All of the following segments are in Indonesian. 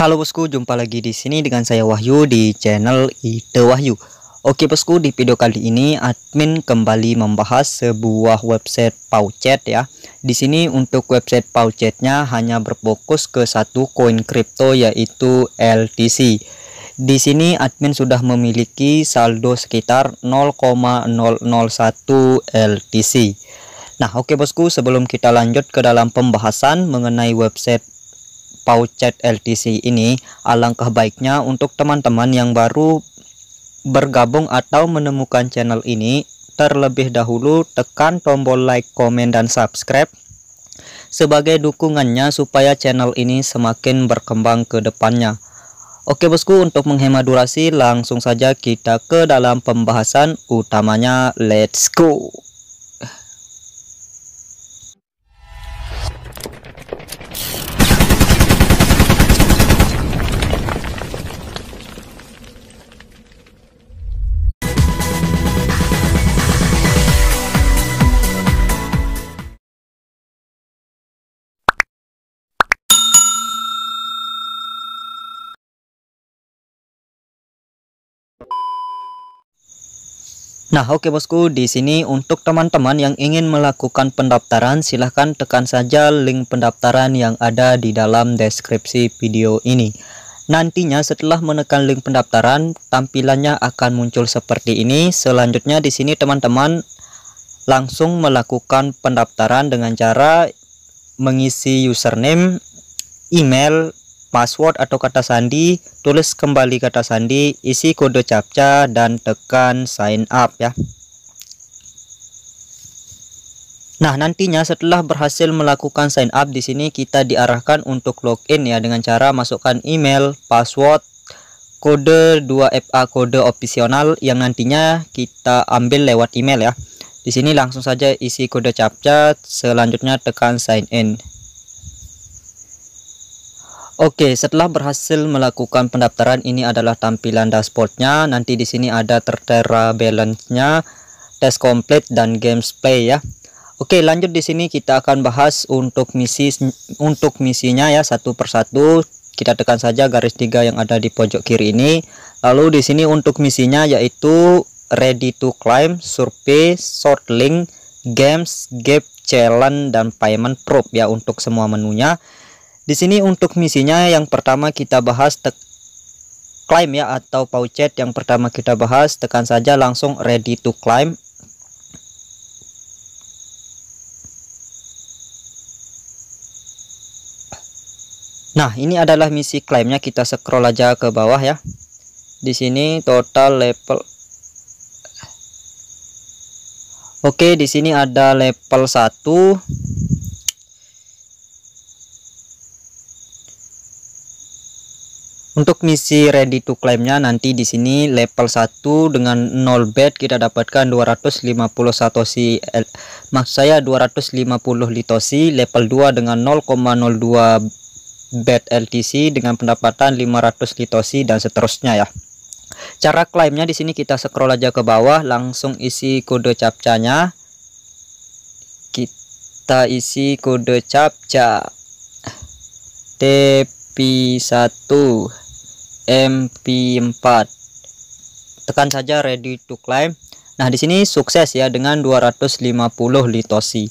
Halo bosku, jumpa lagi di sini dengan saya Wahyu di channel Ide Wahyu. Oke bosku, di video kali ini admin kembali membahas sebuah website Paucet ya. Di sini untuk website Pouchetnya hanya berfokus ke satu koin kripto yaitu LTC. Di sini admin sudah memiliki saldo sekitar 0,001 LTC. Nah, oke bosku, sebelum kita lanjut ke dalam pembahasan mengenai website Pouchet LTC ini, alangkah baiknya untuk teman-teman yang baru bergabung atau menemukan channel ini, terlebih dahulu tekan tombol like, komen, dan subscribe sebagai dukungannya supaya channel ini semakin berkembang ke depannya. Oke bosku, untuk menghemat durasi langsung saja kita ke dalam pembahasan utamanya. Let's go! Nah, oke okay, bosku, di sini untuk teman-teman yang ingin melakukan pendaftaran, silahkan tekan saja link pendaftaran yang ada di dalam deskripsi video ini. Nantinya setelah menekan link pendaftaran, tampilannya akan muncul seperti ini. Selanjutnya di sini teman-teman langsung melakukan pendaftaran dengan cara mengisi username, email, password atau kata sandi, tulis kembali kata sandi, isi kode captcha dan tekan sign up ya. Nah, nantinya setelah berhasil melakukan sign up di sini kita diarahkan untuk login ya dengan cara masukkan email, password, kode 2FA kode opsional yang nantinya kita ambil lewat email ya. Di sini langsung saja isi kode captcha, selanjutnya tekan sign in. Oke, setelah berhasil melakukan pendaftaran, ini adalah tampilan dashboardnya. Nanti di sini ada tertera balance-nya, test complete dan games play ya. Oke, lanjut di sini kita akan bahas untuk misi untuk misinya ya satu persatu. Kita tekan saja garis tiga yang ada di pojok kiri ini. Lalu di sini untuk misinya yaitu ready to climb, survey, short link, games, gap, challenge dan payment probe ya untuk semua menunya. Di sini untuk misinya yang pertama kita bahas climb ya atau pouchet yang pertama kita bahas tekan saja langsung ready to climb Nah, ini adalah misi climb-nya Kita scroll aja ke bawah ya. Di sini total level Oke, di sini ada level 1, Untuk misi ready to claimnya nanti di sini level 1 dengan 0 bed kita dapatkan 251 si eh, saya 250 litosi level 2 dengan 0,02 bed LTC dengan pendapatan 500 litosi dan seterusnya ya. Cara klaimnya di sini kita scroll aja ke bawah langsung isi kode CAPC-nya Kita isi kode captcha TP1 MP4 tekan saja ready to climb nah di sini sukses ya dengan 250 litosi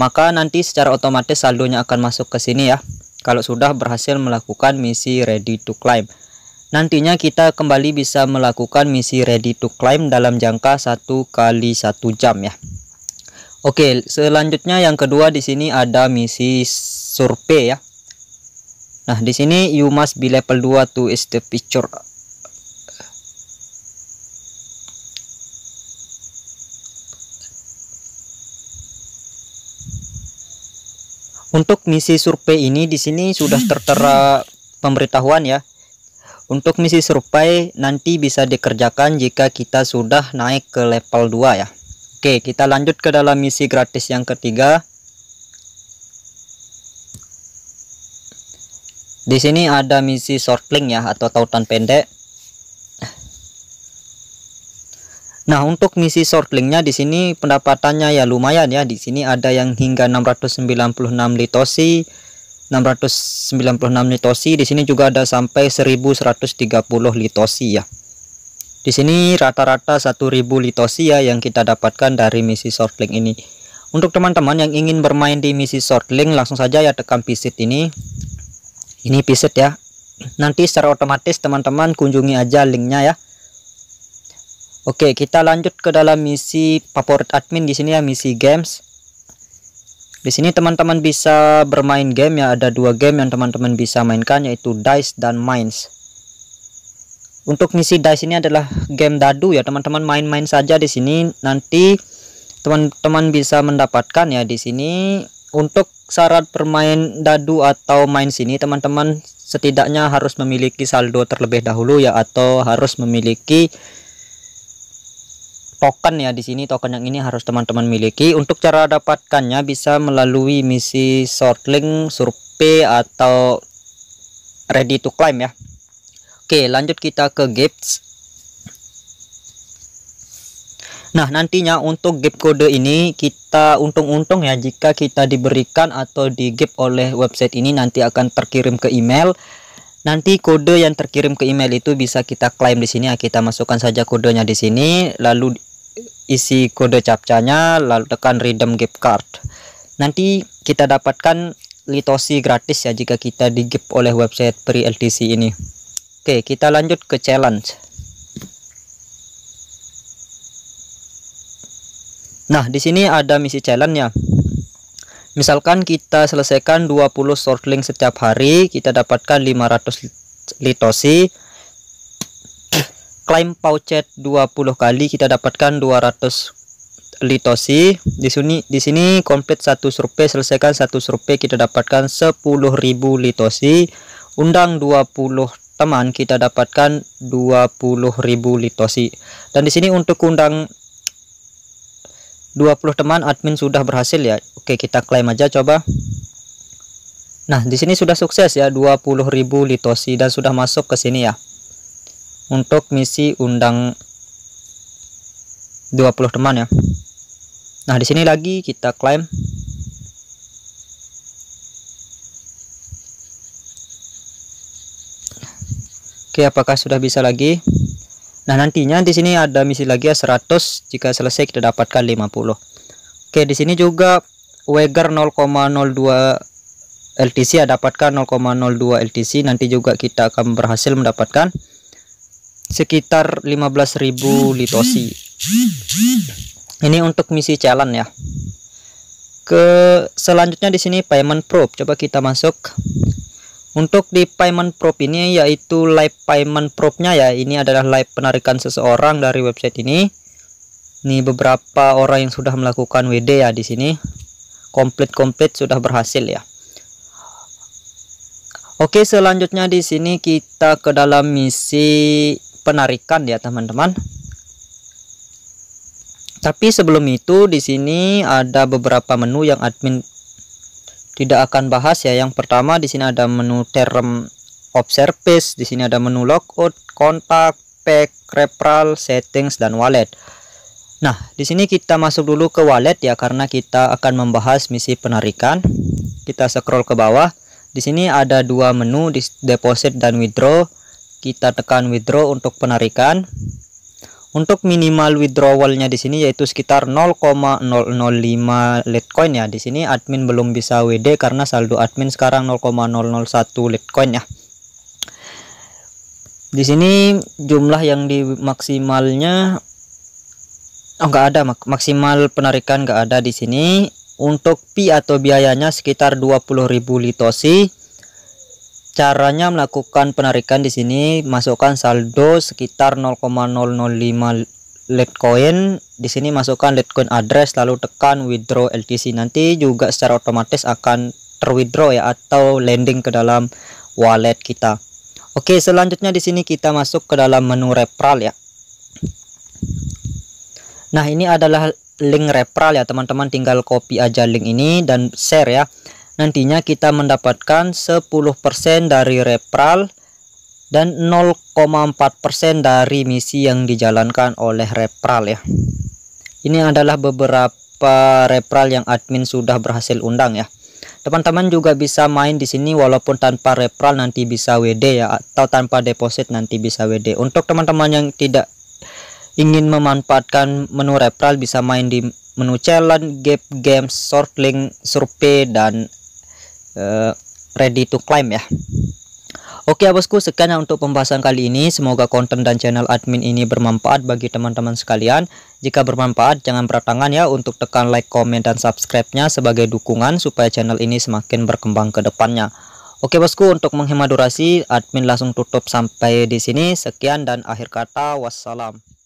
maka nanti secara otomatis saldonya akan masuk ke sini ya kalau sudah berhasil melakukan misi ready to climb nantinya kita kembali bisa melakukan misi ready to climb dalam jangka 1 kali 1 jam ya Oke, selanjutnya yang kedua di sini ada misi survei ya. Nah, di sini you must be level 2 to is the picture Untuk misi survei ini di sini sudah tertera pemberitahuan ya. Untuk misi survei nanti bisa dikerjakan jika kita sudah naik ke level 2 ya. Oke, kita lanjut ke dalam misi gratis yang ketiga. Di sini ada misi shortling ya atau tautan pendek. Nah, untuk misi shortlingnya di sini pendapatannya ya lumayan ya. Di sini ada yang hingga 696 litosi, 696 litosi. Di sini juga ada sampai 1130 litosi ya. Di sini rata-rata 1000 litosi ya yang kita dapatkan dari misi shortling ini. Untuk teman-teman yang ingin bermain di misi shortling langsung saja ya tekan visit ini ini visit ya nanti secara otomatis teman-teman kunjungi aja linknya ya Oke kita lanjut ke dalam misi favorit admin di sini ya misi games di sini teman-teman bisa bermain game ya ada dua game yang teman-teman bisa mainkan yaitu dice dan mines untuk misi dice ini adalah game dadu ya teman-teman main-main saja di sini nanti teman-teman bisa mendapatkan ya di sini untuk syarat bermain dadu atau main sini teman-teman setidaknya harus memiliki saldo terlebih dahulu ya atau harus memiliki token ya di sini token yang ini harus teman-teman miliki untuk cara dapatkannya bisa melalui misi shortlink survei atau ready to climb ya Oke lanjut kita ke gifts Nah, nantinya untuk gift kode ini kita untung-untung ya jika kita diberikan atau di gift oleh website ini nanti akan terkirim ke email. Nanti kode yang terkirim ke email itu bisa kita klaim di sini ya. Kita masukkan saja kodenya di sini lalu isi kode capcanya, lalu tekan redeem gift card. Nanti kita dapatkan litosi gratis ya jika kita di gift oleh website pre LTC ini. Oke, kita lanjut ke challenge. Nah, di sini ada misi challenge-nya. Misalkan kita selesaikan 20 shortlink setiap hari, kita dapatkan 500 litosi. Klaim pouchet 20 kali kita dapatkan 200 litosi. Di sini di sini komplit satu survei, selesaikan satu survei kita dapatkan 10.000 litosi. Undang 20 teman kita dapatkan 20.000 litosi. Dan di sini untuk undang 20 teman admin sudah berhasil ya Oke kita klaim aja coba Nah di sini sudah sukses ya 20.000 litosi dan sudah masuk ke sini ya Untuk misi undang 20 teman ya Nah di sini lagi kita klaim Oke apakah sudah bisa lagi Nah, nantinya di sini ada misi lagi ya 100 jika selesai kita dapatkan 50. Oke, di sini juga Weger 0,02 LTC ya dapatkan 0,02 LTC nanti juga kita akan berhasil mendapatkan sekitar 15.000 litosi. Ini untuk misi challenge ya. Ke selanjutnya di sini payment probe. Coba kita masuk untuk di payment prop ini yaitu live payment propnya ya. Ini adalah live penarikan seseorang dari website ini. Ini beberapa orang yang sudah melakukan WD ya di sini. Komplit-komplit sudah berhasil ya. Oke, selanjutnya di sini kita ke dalam misi penarikan ya, teman-teman. Tapi sebelum itu di sini ada beberapa menu yang admin tidak akan bahas ya. Yang pertama di sini ada menu term of service, di sini ada menu logout, kontak, pack, referral, settings dan wallet. Nah, di sini kita masuk dulu ke wallet ya karena kita akan membahas misi penarikan. Kita scroll ke bawah. Di sini ada dua menu deposit dan withdraw. Kita tekan withdraw untuk penarikan untuk minimal withdrawalnya di sini yaitu sekitar 0,005 Litecoin ya di sini admin belum bisa WD karena saldo admin sekarang 0,001 Litecoin ya di sini jumlah yang di maksimalnya oh ada mak maksimal penarikan nggak ada di sini untuk pi atau biayanya sekitar 20.000 litosi caranya melakukan penarikan di sini masukkan saldo sekitar 0,005 Litecoin di sini masukkan Litecoin address lalu tekan withdraw LTC nanti juga secara otomatis akan terwithdraw ya atau landing ke dalam wallet kita Oke selanjutnya di sini kita masuk ke dalam menu referral ya Nah ini adalah link referral ya teman-teman tinggal copy aja link ini dan share ya nantinya kita mendapatkan 10% dari repral dan 0,4% dari misi yang dijalankan oleh repral ya. Ini adalah beberapa repral yang admin sudah berhasil undang ya. Teman-teman juga bisa main di sini walaupun tanpa repral nanti bisa WD ya atau tanpa deposit nanti bisa WD. Untuk teman-teman yang tidak ingin memanfaatkan menu repral bisa main di menu challenge, gap games, shortlink survei dan Eh, ready to climb ya Oke ya bosku sekian ya untuk pembahasan kali ini semoga konten dan channel admin ini bermanfaat bagi teman-teman sekalian jika bermanfaat jangan beratangan ya untuk tekan like comment dan subscribe-nya sebagai dukungan supaya channel ini semakin berkembang ke depannya Oke bosku untuk menghemat durasi admin langsung tutup sampai di sini sekian dan akhir kata wassalam